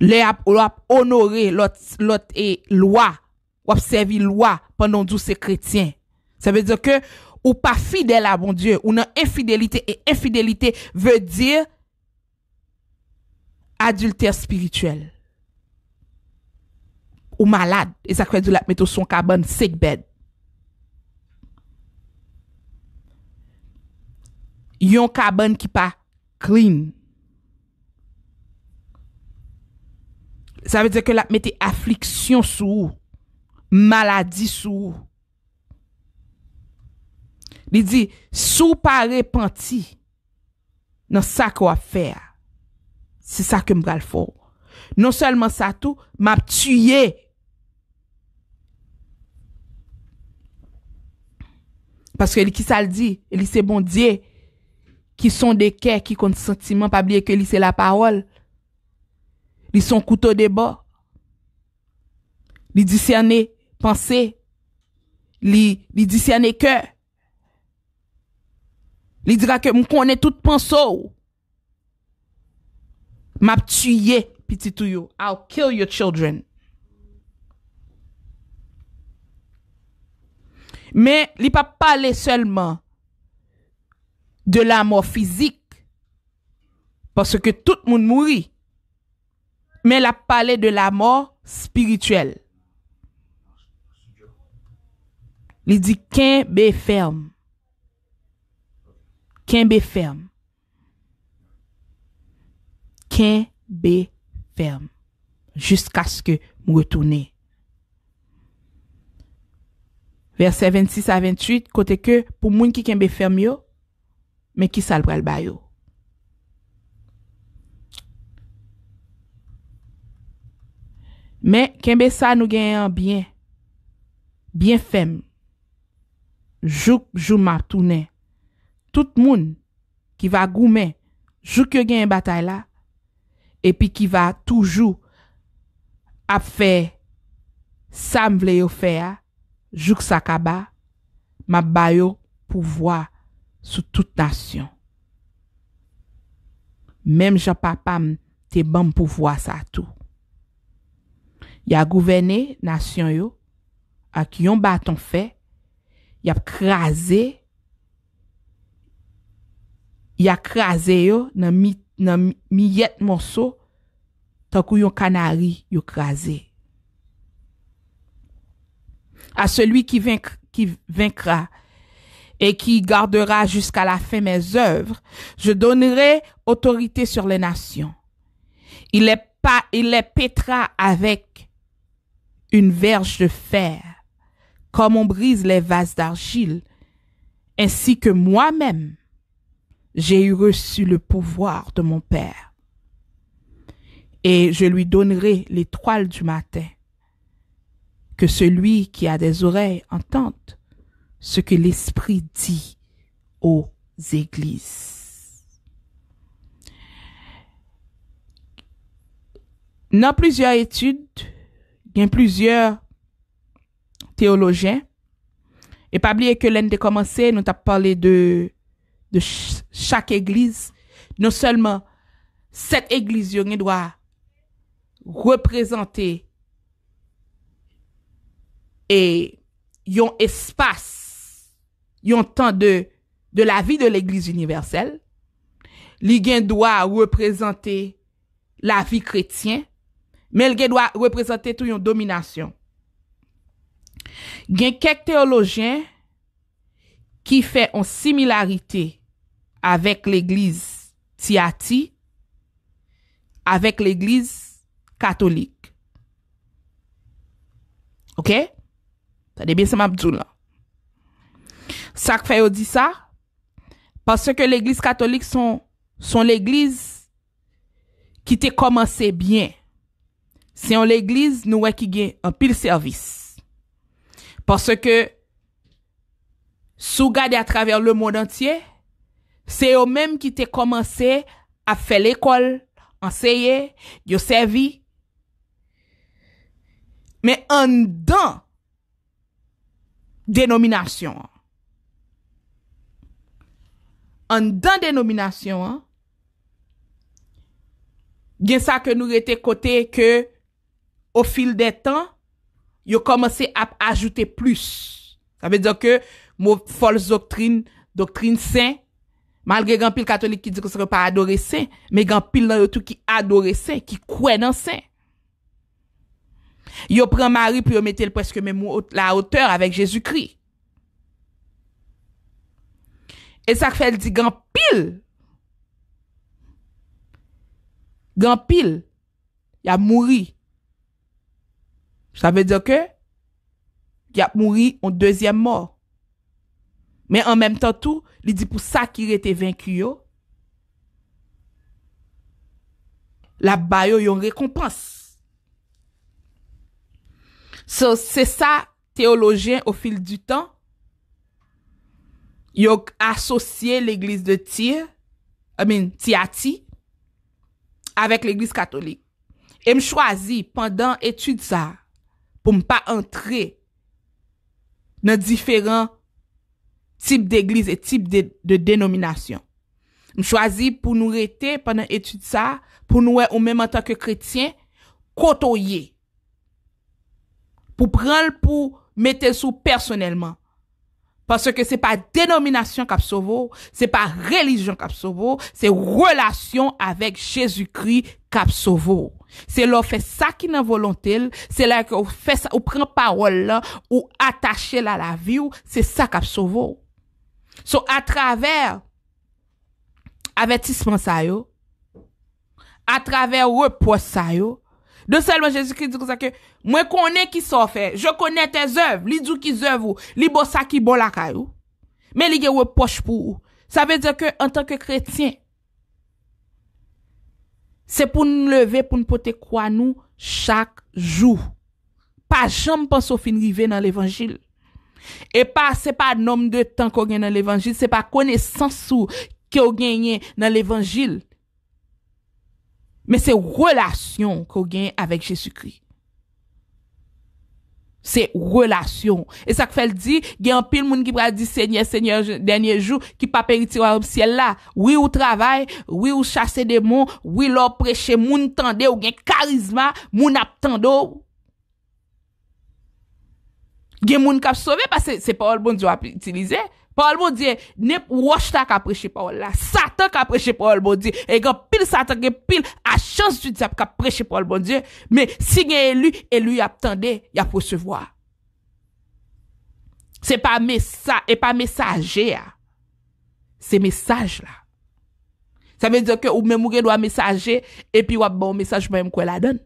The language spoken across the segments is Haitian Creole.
Le ap honore lot e lwa, wap servi lwa pandan djou se kretien. Se ve de ke ou pa fidel a bon Diyo, ou nan enfidelite, e enfidelite ve de dire adulte spirituel. Ou malade, e sa kredi ou la meto son kaban sekbed. Yon kaban ki pa klin. sa ve de ke la mette afliksyon sou ou, maladi sou ou. Li di, sou pa repanti, nan sa ko ap fè, se sa ke m bral fò. Non selman sa tou, m ap tüyè. Paske li ki sa l di, li se bon diè, ki son de kè ki konti sentimen pa bliè ke li se la parol, li son koutou deba, li disyane panse, li disyane ke, li dira ke moun konen tout panso, map tuye, pititou yo, I'll kill your children. Me, li pa pale selman de la moun fizik, paske tout moun mouri, men la pale de la mor spirituel. Li di, ken be ferme. Ken be ferme. Ken be ferme. Jusk aske mwetouni. Verset 26 a 28, kote ke pou moun ki ken be ferme yo, men ki sal pral bayo. Men, kembe sa nou genye an bien, bien fem, jouk jou matounen. Tout moun ki va goumen, jouk yo genye batay la, epi ki va toujou ap fe, sam vle yo fe a, jouk sa kaba, ma bayo pouvoa sou tout nasyon. Mem jopapam, te bom pouvoa sa tou. Ya gouvene nasyon yo, ak yon baton fe, yap kreaze, yap kreaze yo, nan mi yet monsou, tankou yon kanari yo kreaze. A celui ki vinkra, e ki gardera jiska la fe mè zèvre, je donere otorite sur le nasyon. Il le petra avèk, une verge de fer, comme on brise les vases d'argile, ainsi que moi-même, j'ai eu reçu le pouvoir de mon Père. Et je lui donnerai l'étoile du matin. Que celui qui a des oreilles entende ce que l'Esprit dit aux églises. Dans plusieurs études, Non yon plizyeur teolojen, e pabliye ke lende komanse, nou ta pale de chak eglize, nou selman, set eglize yon yon doa reprezente e yon espase, yon tan de la vi de l'eglize universelle, li gen doa reprezente la vi kretien, Men l gen dwa reprezenté tou yon domina syon. Gen kek teologyen ki fè an similarite avek l eglise ti a ti avek l eglise katolik. Ok? Sa debe seman bdjou la. Sa k fè yo di sa parce ke l eglise katolik son l eglise ki te komanse bien Se yon l'Eglise, nou wè ki gen an pil servis. Pase ke, sou gade a travèr le moun entye, se yo mèm ki te komanse a fè l'ekol, an seye, yo sevi, men an dan denominasyon an. An dan denominasyon an, gen sa ke nou rete kote ke ou fil den tan, yo komanse ap ajoute plus. Sa ve dyan ke, mou fol doktrine, doktrine sen, malge gampil katolik ki di ki se repa adore sen, me gampil nan yo tou ki adore sen, ki kwenan sen. Yo pren mari, pou yo metel preske mè mou la oteur, avek Jezu Kri. E sa kwenan di gampil, gampil, ya mouri, Jta ve diyo ke, ki ap mouri yon dezyen mor. Men an menm tan tou, li di pou sa ki rete venky yo, la bayo yon rekompanse. Se sa teolojen o fil du tan, yon asosye l'eglis de ti, amin, ti ati, avek l'eglis katolik. E m chwazi, pandan etude sa, pour ne pas entrer dans différents types d'églises et types de, dénominations. nous choisis pour nous pendant pendant l'étude nous ça, pour nous ou même que tant que pour pour pour prendre, pour mettre Parce que c'est pas dénomination ce n'est c'est pas religion ce c'est relation avec Jésus-Christ capsovo. Se lò fè sa ki nan volontèl, se lò fè sa ou pren parol la, ou atache la la vi ou, se sa kapso vò. So, a travèr avètisman sa yo, a travèr wè po sa yo, de selman Jezus Christ di kon sa ke, mwen konè ki sa fè, jò konè te zèv, li djou ki zèv ou, li bo sa ki bon la ka yo, men li gen wè poch pou ou, sa vè di kon an tanke kretyen, Se pou nou leve, pou nou pote kwa nou chak jou. Pa jom panso finrive nan l'Evangil. E pa se pa nom de tan ko gen nan l'Evangil, se pa kone sansou ki yo genye nan l'Evangil. Me se relasyon ko genye avek Jesus Christ. Se relasyon. E sak fel di, gen apil moun ki pradi se nye se nye denye jou ki pape yi tirwa ob siel la. Ou yi ou travay, ou yi ou chase de moun, ou yi lor preche moun tende ou gen karizma moun ap tendo. Gen moun kap sove, se parol bon di wap itilize. Paul moun diye, ne pou wachta ka preche Paul la, satan ka preche Paul moun diye, e gen pil satan gen pil a chans du diap ka preche Paul moun diye, me si gen elu, elu ya ptande, ya pwesevwa. Se pa mesaje, e pa mesaje ya, se mesaj la. Sa me diyo ke ou memouge do a mesaje, e pi wap bon mesaj mwen mkwe la don.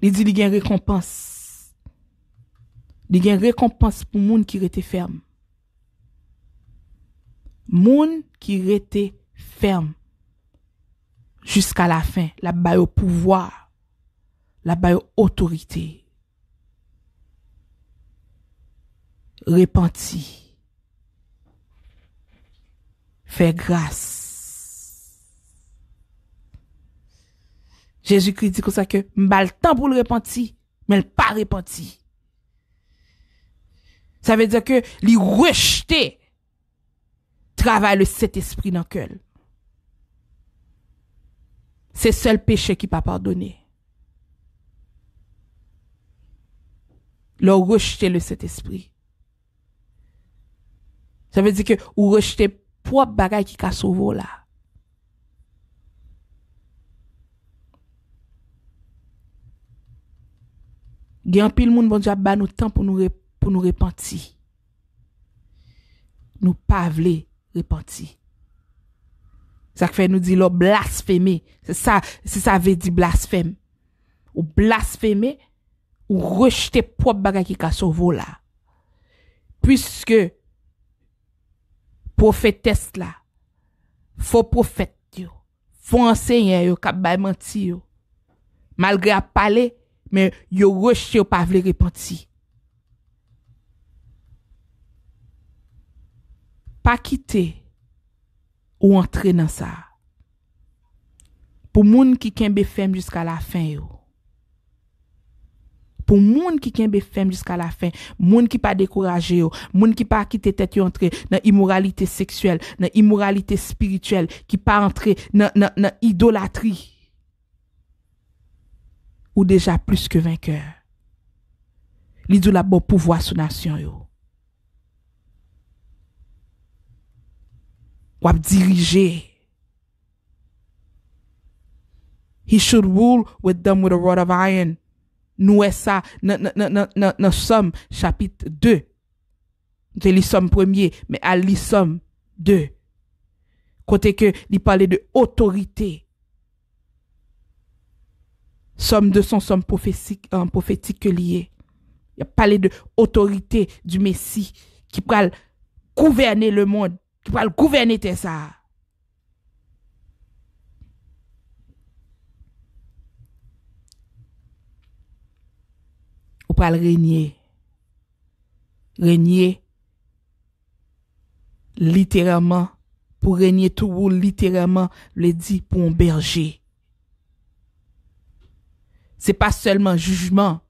Li di li gen rekompans. De gen rekompans pou moun ki rete ferm. Moun ki rete ferm. Juska la fin. La bayo pouvoar. La bayo otorite. Repenti. Fè grase. Jejou kri di kousa ke mbal tan pou l repenti, men l pa repenti. Sa ve de ke li rejte travay le set espri nan kel. Se sol peche ki pa pardonne. Le rejte le set espri. Sa ve de ke ou rejte pou ap bagay ki ka souvo la. Gen pi l moun bon di ap ba nou tan pou nou rep Ou nou repenti Nou pavle Repenti Sakfe nou di lò blasfeme Se sa ve di blasfeme Ou blasfeme Ou rejte pop baga ki ka sovo la Puiske Profet test la Fò profet yo Fò enseyen yo kap bay menti yo Malgre ap pale Yo rejte ou pavle repenti pa kite ou entre nan sa. Po moun ki kenbe fem jiska la fen yo. Po moun ki kenbe fem jiska la fen, moun ki pa dekoraje yo, moun ki pa kite tet yo entre nan imoralite seksuel, nan imoralite spirituel, ki pa entre nan idolatri. Ou deja plus ke venkeur. Li dou la bo pouvoa sou nasyon yo. Ou ap dirije. He should rule with them with a rod of iron. Nou e sa. Nou som chapit 2. Nou se li som premier. Me al li som 2. Kote ke li pale de otorite. Som de son som profetik liye. Ya pale de otorite du Mesi. Ki pale kouverne le moun. Ki pa l gouverne te sa. Ou pa l renyen. Renyen. Literalman. Po renyen tou ou literalman le di pon berje. Se pa selman jujman. Se pa selman jujman.